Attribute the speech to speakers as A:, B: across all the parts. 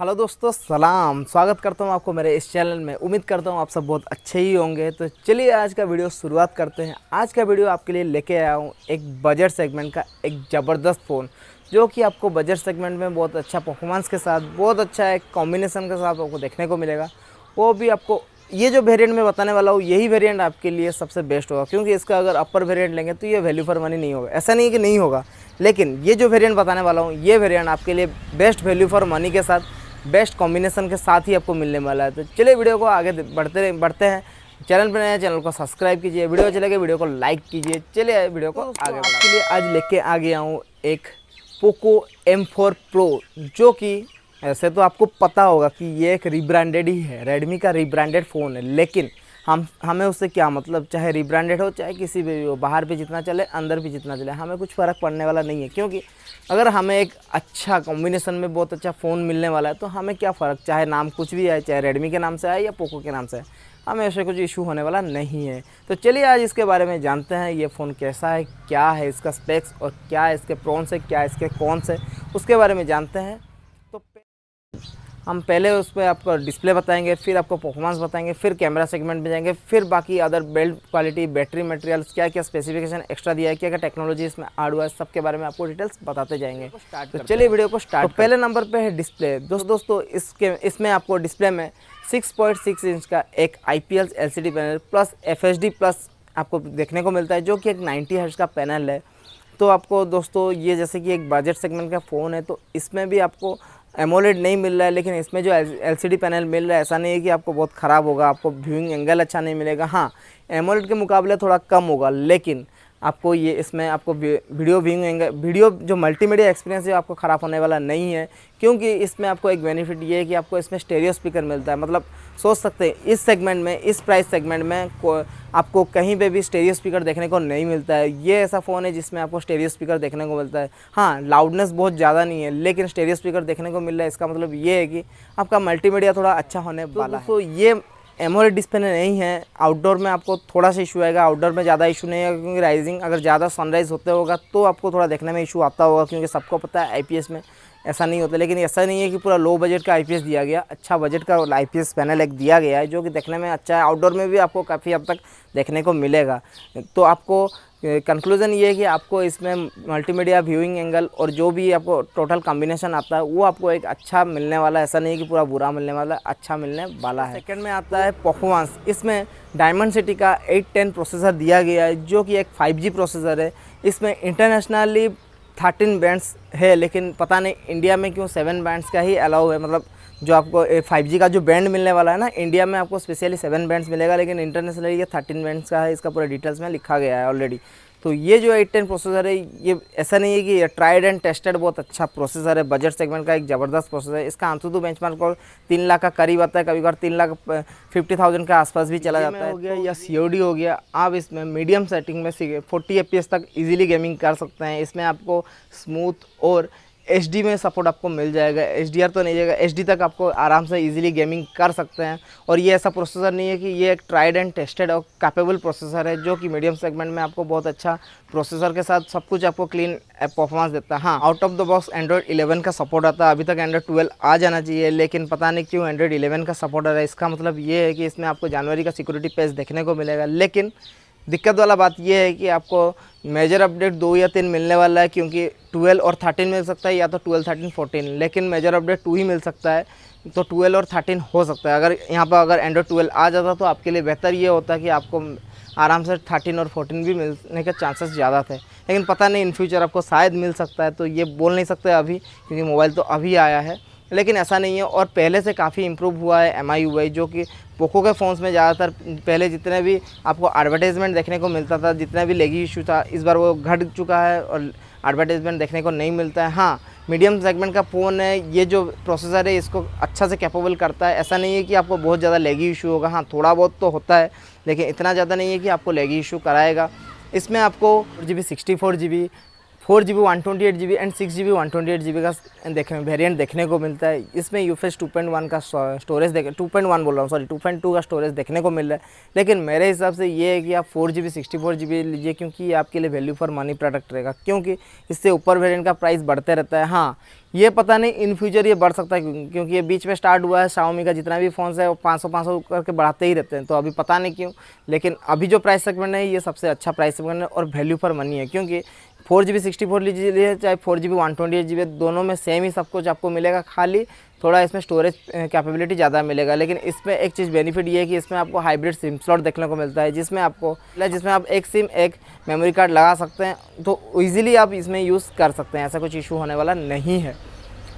A: hello दोस्तों सलाम स्वागत करता हूँ आपको मेरे इस चैनल में उम्मीद करता हूँ आप सब बहुत अच्छे ही होंगे तो चलिए आज का वीडियो शुरुआत करते हैं आज का वीडियो आपके लिए लेके आया हूँ एक बजट सेगमेंट का एक ज़बरदस्त फ़ोन जो कि आपको बजट सेगमेंट में बहुत अच्छा परफॉर्मेंस के साथ बहुत अच्छा एक कॉम्बिनेसन के साथ आपको देखने को मिलेगा वो भी आपको ये जो वेरियंट मैं बताने वाला हूँ यही वेरियंट आपके लिए सबसे बेस्ट होगा क्योंकि इसका अगर अपर वेरियंट लेंगे तो ये वैल्यू फॉर मनी नहीं होगा ऐसा नहीं कि नहीं होगा लेकिन ये जो वेरियंट बताने वाला हूँ ये वेरियंट आपके लिए बेस्ट वैल्यू फॉर मनी के साथ बेस्ट कॉम्बिनेशन के साथ ही आपको मिलने वाला है तो चलिए वीडियो को आगे बढ़ते बढ़ते हैं चैनल पर नए चैनल को सब्सक्राइब कीजिए वीडियो अच्छे लगे वीडियो को लाइक कीजिए चलिए वीडियो को आगे आपके लिए आज लेके आ गया हूँ एक पोको एम फोर प्रो जो कि ऐसे तो आपको पता होगा कि ये एक रिब्रांडेड ही है रेडमी का रिब्रांडेड फ़ोन है लेकिन हम हमें उससे क्या मतलब चाहे रिब्रांडेड हो चाहे किसी भी हो बाहर भी जितना चले अंदर भी जितना चले हमें कुछ फ़र्क पड़ने वाला नहीं है क्योंकि अगर हमें एक अच्छा कॉम्बिनेशन में बहुत अच्छा फ़ोन मिलने वाला है तो हमें क्या फ़र्क चाहे नाम कुछ भी आए चाहे रेडमी के नाम से आए या पोको के नाम से आए हमें ऐसे कुछ इशू होने वाला नहीं है तो चलिए आज इसके बारे में जानते हैं ये फ़ोन कैसा है क्या है इसका स्पेक्स और क्या इसके प्रॉन्स है क्या इसके कौन से उसके बारे में जानते हैं हम पहले उस पर आपको डिस्प्ले बताएंगे फिर आपको परफॉर्मेंस बताएंगे फिर कैमरा सेगमेंट में जाएंगे फिर बाकी other belt quality battery materials क्या क्या स्पेसिफिकेशन एक्स्ट्रा दिया है क्या क्या टेक्नोलॉजी इसमें आड हुआ है सबके बारे में आपको डिटेल्स बताते जाएंगे तो चलिए वीडियो को स्टार्ट तो तो पहले नंबर पर है डिस्प्ले दोस्त दोस्तों इसके इसमें आपको डिस्प्ले में सिक्स इंच का एक I P panel plus F plus आपको देखने को मिलता है जो कि एक नाइन्टी हर्ज का पैनल है तो आपको दोस्तों ये जैसे कि एक बजट सेगमेंट का फ़ोन है तो इसमें भी आपको एमोलेड नहीं मिल रहा है लेकिन इसमें जो एल पैनल मिल रहा है ऐसा नहीं है कि आपको बहुत ख़राब होगा आपको व्यूइंग एंगल अच्छा नहीं मिलेगा हाँ एमोलेड के मुकाबले थोड़ा कम होगा लेकिन आपको ये इसमें आपको वीडियो व्यूइंग वीडियो जो मल्टीमीडिया एक्सपीरियंस है आपको ख़राब होने वाला नहीं है क्योंकि इसमें आपको एक बेनिफिट ये है कि आपको इसमें स्टेरियो स्पीकर मिलता है मतलब सोच सकते हैं इस सेगमेंट में इस प्राइस सेगमेंट में आपको कहीं पे भी स्टेरियो स्पीकर देखने को नहीं मिलता है ये ऐसा फ़ोन है जिसमें आपको स्टेरियो स्पीकर देखने को मिलता है हाँ लाउडनेस बहुत ज़्यादा नहीं है लेकिन स्टेरियो स्पीकर देखने को मिल रहा है इसका मतलब ये है कि आपका मल्टीमीडिया थोड़ा अच्छा होने वाला तो है तो ये एमोलेड डिस्प्ले नहीं है आउटडोर में आपको थोड़ा सा इशू आएगा आउटडोर में ज़्यादा इशू नहीं है क्योंकि राइजिंग अगर ज़्यादा सनराइज़ होते होगा तो आपको थोड़ा देखने में इशू आता होगा क्योंकि सबको पता है आई में ऐसा नहीं होता लेकिन ऐसा नहीं है कि पूरा लो बजट का आई दिया गया अच्छा बजट का आई पैनल एक दिया गया है जो कि देखने में अच्छा है आउटडोर में भी आपको काफ़ी हद तक देखने को मिलेगा तो आपको कंक्लूज़न ये है कि आपको इसमें मल्टीमीडिया व्यूइंग एंगल और जो भी आपको टोटल कॉम्बिनेशन आता है वो आपको एक अच्छा मिलने वाला ऐसा नहीं कि पूरा बुरा मिलने वाला अच्छा मिलने वाला है सेकंड में आता है परफॉर्मेंस इसमें डायमंड सिटी का 810 प्रोसेसर दिया गया है जो कि एक 5G प्रोसेसर है इसमें इंटरनेशनली थर्टीन बैंड्स है लेकिन पता नहीं इंडिया में क्यों सेवन बैंड्स का ही अलाउ है मतलब जो आपको फाइव का जो बैंड मिलने वाला है ना इंडिया में आपको स्पेशली सेवन बैंड्स मिलेगा लेकिन इंटरनेशनली ये थर्टीन बैंड्स का है इसका पूरा डिटेल्स में लिखा गया है ऑलरेडी तो ये जो एट टेन प्रोसेसर है ये ऐसा नहीं है कि ये ट्राइड एंड टेस्टेड बहुत अच्छा प्रोसेसर है बजट सेगमेंट का एक ज़बरदस्त प्रोसेसर है इसका दो बेंच मार्क तीन लाख का करीब आता है कभी कभार तीन लाख फिफ्टी थाउजेंड के आसपास भी चला जाता है हो गया तो या सी हो गया आप इसमें मीडियम सेटिंग में फोर्टी ए तक ईजिली गेमिंग कर सकते हैं इसमें आपको स्मूथ और एच में सपोर्ट आपको मिल जाएगा एच तो नहीं जाएगा एच तक आपको आराम से ईजिली गेमिंग कर सकते हैं और ये ऐसा प्रोसेसर नहीं है कि ये एक ट्राइड एंड टेस्टेड और कैपेबल प्रोसेसर है जो कि मीडियम सेगमेंट में आपको बहुत अच्छा प्रोसेसर के साथ सब कुछ आपको क्लीन परफॉर्मेंस देता है हाँ out of the box Android eleven का सपोर्ट आता है अभी तक एंड्रॉइड ट्वेल्व आ जाना चाहिए लेकिन पता नहीं क्यों एंड्रॉइड इलेवन का सपोर्ट आ रहा है इसका मतलब ये है कि इसमें आपको जनवरी का सिक्योरिटी पेज देखने को मिलेगा लेकिन दिक्कत वाला बात यह है कि आपको मेजर अपडेट दो या तीन मिलने वाला है क्योंकि ट्वेल्व और थर्टीन मिल सकता है या तो ट्वेल्व थर्टीन फोर्टीन लेकिन मेजर अपडेट टू ही मिल सकता है तो ट्वेल्व और थर्टीन हो सकता है अगर यहाँ पर अगर एंड्रॉड ट्वेल्व आ जाता तो आपके लिए बेहतर ये होता कि आपको आराम से थर्टीन और फोर्टीन भी मिलने के चांसेस ज़्यादा थे लेकिन पता नहीं इन फ्यूचर आपको शायद मिल सकता है तो ये बोल नहीं सकते अभी क्योंकि मोबाइल तो अभी आया है लेकिन ऐसा नहीं है और पहले से काफ़ी इम्प्रूव हुआ है एम आई जो कि पोको के फ़ोन्स में ज़्यादातर पहले जितने भी आपको एडवर्टाइजमेंट देखने को मिलता था जितना भी लेगी इशू था इस बार वो घट चुका है और एडवर्टाइजमेंट देखने को नहीं मिलता है हाँ मीडियम सेगमेंट का फ़ोन है ये जो प्रोसेसर है इसको अच्छा से कैपेबल करता है ऐसा नहीं है कि आपको बहुत ज़्यादा लेगी इशू होगा हाँ थोड़ा बहुत तो होता है लेकिन इतना ज़्यादा नहीं है कि आपको लेगी इशू कराएगा इसमें आपको G B sixty four G B four G B one twenty eight G B and six G B one twenty eight G B का देखने वेरियंट देखने को मिलता है इसमें UFS two point one का स्टोरेज देख टू पॉइंट वन बोल रहा हूँ सॉरी टू पॉइंट टू का स्टोरेज देखने को मिल रहा है लेकिन मेरे हिसाब से ये है कि आप four G B sixty four G B लीजिए क्योंकि ये आपके लिए वैल्यू फॉर मनी प्रोडक्ट रहेगा क्योंकि इससे ऊपर वेरियंट का प्राइस बढ़ते रहता है हाँ ये पता नहीं इन फ्यूचर ये बढ़ सकता है क्योंकि ये बीच में स्टार्ट हुआ है शाओमी का जितना भी फ़ोन है वो पाँच सौ पाँच सौ करके बढ़ाते ही रहते हैं तो अभी पता नहीं क्यों लेकिन अभी जो प्राइस सेगमेंट है ये सबसे अच्छा प्राइस सेगमेंट है और वैल्यू फॉर मनी है क्योंकि four G B sixty four लीजिए चाहे four G B one twenty eight G B दोनों में सेम ही सब कुछ आपको मिलेगा खाली थोड़ा इसमें स्टोरेज कैपेबिलिटी ज़्यादा मिलेगा लेकिन इसमें एक चीज़ बेनिफिट ये है कि इसमें आपको हाइब्रिड सिम स्लॉट देखने को मिलता है जिसमें आपको जिसमें आप एक सिम एक मेमोरी कार्ड लगा सकते हैं तो ईज़िली आप इसमें यूज़ कर सकते हैं ऐसा कुछ इशू होने वाला नहीं है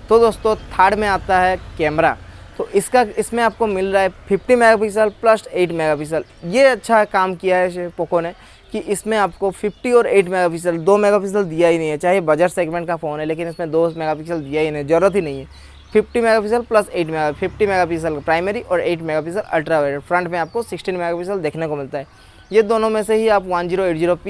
A: तो दोस्तों थर्ड में आता है कैमरा तो इसका इसमें आपको मिल रहा है 50 मेगापिक्सल प्लस 8 मेगापिक्सल ये अच्छा काम किया है पोको ने कि इसमें आपको 50 और 8 मेगापिक्सल दो मेगापिक्सल दिया ही नहीं है चाहे बजट सेगमेंट का फ़ोन है लेकिन इसमें दो मेगापिक्सल दिया ही नहीं ज़रूरत ही नहीं है 50 megapixel plus 8 mega 50 megapixel primary और 8 मेगापिक्सल अल्ट्रा वाइड फ्रंट में आपको 16 मेगापिक्सल देखने को मिलता है ये दोनों में से ही आप वन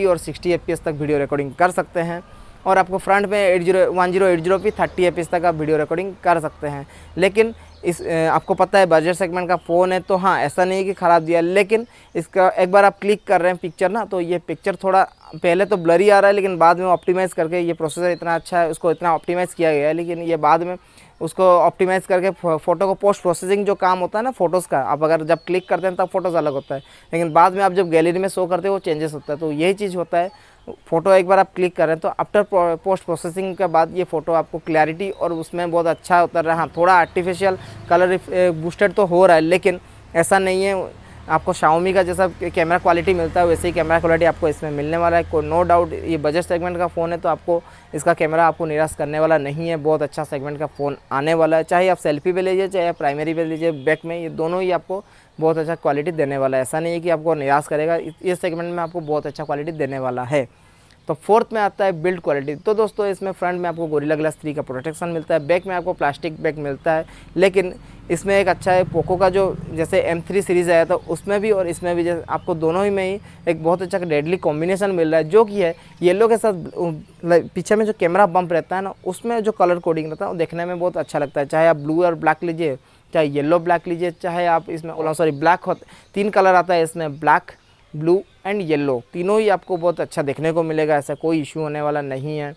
A: और सिक्सटी एफ तक वीडियो रिकॉर्डिंग कर सकते हैं और आपको फ्रंट में eight zero one zero eight zero P thirty F तक आप वीडियो रिकॉर्डिंग कर सकते हैं लेकिन इस आपको पता है बजट सेगमेंट का फ़ोन है तो हाँ ऐसा नहीं है कि ख़राब दिया लेकिन इसका एक बार आप क्लिक कर रहे हैं पिक्चर ना तो ये पिक्चर थोड़ा पहले तो ब्लरी आ रहा है लेकिन बाद में ऑप्टिमाइज़ करके ये प्रोसेसर इतना अच्छा है उसको इतना ऑप्टिमाइज़ किया गया है लेकिन ये बाद में उसको ऑप्टिमाइज़ करके फ़ोटो को पोस्ट प्रोसेसिंग जो काम होता है ना फ़ोटोज़ का आप अगर जब क्लिक करते हैं तब फ़ोटोज़ अलग होता है लेकिन बाद में आप जब गैलरी में शो करते हो वो चेंजेस होता है तो यही चीज़ होता है फ़ोटो एक बार आप क्लिक करें तो आफ्टर पोस्ट प्रोसेसिंग के बाद ये फ़ोटो आपको क्लैरिटी और उसमें बहुत अच्छा उतर रहा है हाँ, थोड़ा आर्टिफिशियल कलर बूस्टेड तो हो रहा है लेकिन ऐसा नहीं है आपको शाओमी का जैसा कैमरा क्वालिटी मिलता है वैसे ही कैमरा क्वालिटी आपको इसमें मिलने वाला है कोई नो डाउट ये बजट सेगमेंट का फ़ोन है तो आपको इसका कैमरा आपको निराश करने वाला नहीं है बहुत अच्छा सेगमेंट का फ़ोन आने वाला है चाहे आप सेल्फी पे लीजिए चाहे आप प्राइमरी पे लीजिए बैक में ये दोनों ही आपको बहुत अच्छा क्वालिटी देने वाला है ऐसा नहीं है कि आपको निराश करेगा इस सेगमेंट में आपको बहुत अच्छा क्वालिटी देने वाला है तो फोर्थ में आता है बिल्ड क्वालिटी तो दोस्तों इसमें फ्रंट में आपको गोरिल्ला ग्लास थ्री का प्रोटेक्शन मिलता है बैक में आपको प्लास्टिक बैक मिलता है लेकिन इसमें एक अच्छा है पोको का जो जैसे एम थ्री सीरीज़ आया था उसमें भी और इसमें भी जैसे आपको दोनों ही में ही एक बहुत अच्छा डेडली कॉम्बिनेशन मिल रहा है जो कि है येलो के साथ पीछे में जो कैमरा बम्प रहता है ना उसमें जो कलर कोडिंग रहता है वो देखने में बहुत अच्छा लगता है चाहे आप ब्लू और ब्लैक लीजिए चाहे येलो ब्लैक लीजिए चाहे आप इसमें ओला सॉरी ब्लैक हो तीन कलर आता है इसमें ब्लैक ब्लू एंड येलो तीनों ही आपको बहुत अच्छा देखने को मिलेगा ऐसा कोई इशू होने वाला नहीं है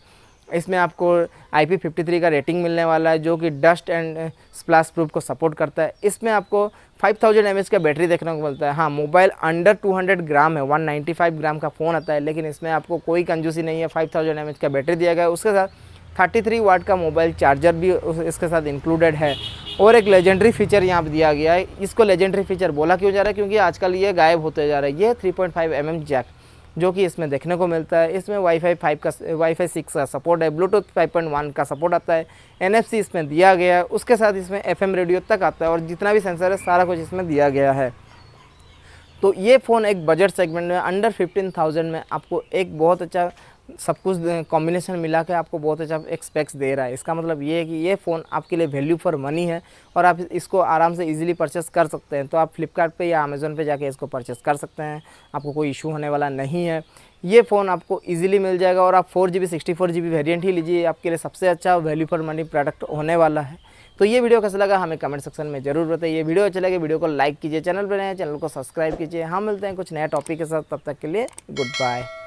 A: इसमें आपको आई पी फिफ्टी थ्री का रेटिंग मिलने वाला है जो कि डस्ट एंड स्प्लैश प्रूफ को सपोर्ट करता है इसमें आपको 5000 थाउजेंड का बैटरी देखने को मिलता है हाँ मोबाइल अंडर 200 ग्राम है 195 ग्राम का फ़ोन आता है लेकिन इसमें आपको कोई कंजूसी नहीं है 5000 थाउजेंड का बैटरी दिया गया है उसके साथ 33 वाट का मोबाइल चार्जर भी इसके साथ इंक्लूडेड है और एक लेजेंडरी फीचर यहाँ पर दिया गया है इसको लेजेंडरी फीचर बोला क्यों जा रहा है क्योंकि आजकल ये गायब होते जा रहा है ये 3.5 पॉइंट mm जैक जो कि इसमें देखने को मिलता है इसमें वाईफाई 5 का वाईफाई 6 का सपोर्ट है ब्लूटूथ 5.1 का सपोर्ट आता है एन इसमें दिया गया है उसके साथ इसमें एफ रेडियो तक आता है और जितना भी सेंसर है सारा कुछ इसमें दिया गया है तो ये फ़ोन एक बजट सेगमेंट में अंडर थाउजेंड में आपको एक बहुत अच्छा सब कुछ कॉम्बिनेशन मिला के आपको बहुत अच्छा एक्सपेक्ट्स दे रहा है इसका मतलब ये है कि ये फ़ोन आपके लिए वैल्यू फॉर मनी है और आप इसको आराम से इजीली परचेस कर सकते हैं तो आप फ्लिपकार्ट या अमेज़ोन पे जाके इसको परचेस कर सकते हैं आपको कोई इशू होने वाला नहीं है ये फ़ोन आपको इजीली मिल जाएगा और आप four G B sixty four G B ही लीजिए आपके लिए सबसे अच्छा वैल्यू फॉर मनी प्रोडक्ट होने वाला है तो ये वीडियो कैसा लगा हमें कमेंट सेक्शन में जरूर बताइए वीडियो अच्छा लगे वीडियो को लाइक कीजिए चैनल पर नए चैनल को सब्सक्राइब कीजिए हम हाँ, मिलते हैं कुछ नया टॉपिक के साथ तब तक के लिए गुड बाय